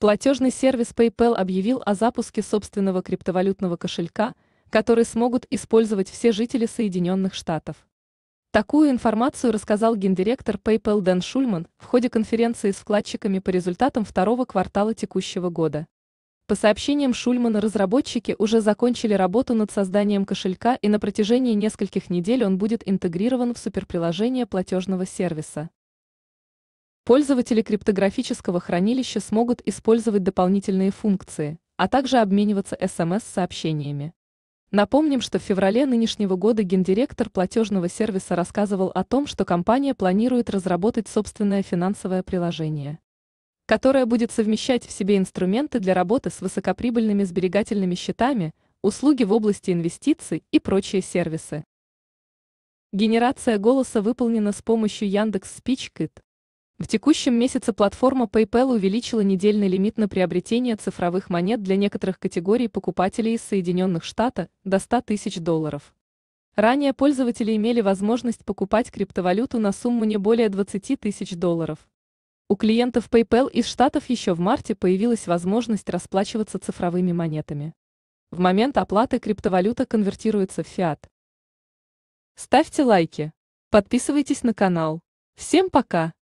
Платежный сервис PayPal объявил о запуске собственного криптовалютного кошелька, который смогут использовать все жители Соединенных Штатов. Такую информацию рассказал гендиректор PayPal Дэн Шульман в ходе конференции с вкладчиками по результатам второго квартала текущего года. По сообщениям Шульмана, разработчики уже закончили работу над созданием кошелька и на протяжении нескольких недель он будет интегрирован в суперприложение платежного сервиса. Пользователи криптографического хранилища смогут использовать дополнительные функции, а также обмениваться СМС-сообщениями. Напомним, что в феврале нынешнего года гендиректор платежного сервиса рассказывал о том, что компания планирует разработать собственное финансовое приложение, которое будет совмещать в себе инструменты для работы с высокоприбыльными сберегательными счетами, услуги в области инвестиций и прочие сервисы. Генерация голоса выполнена с помощью Яндекс в текущем месяце платформа PayPal увеличила недельный лимит на приобретение цифровых монет для некоторых категорий покупателей из Соединенных Штатов до 100 тысяч долларов. Ранее пользователи имели возможность покупать криптовалюту на сумму не более 20 тысяч долларов. У клиентов PayPal из Штатов еще в марте появилась возможность расплачиваться цифровыми монетами. В момент оплаты криптовалюта конвертируется в фиат. Ставьте лайки. Подписывайтесь на канал. Всем пока!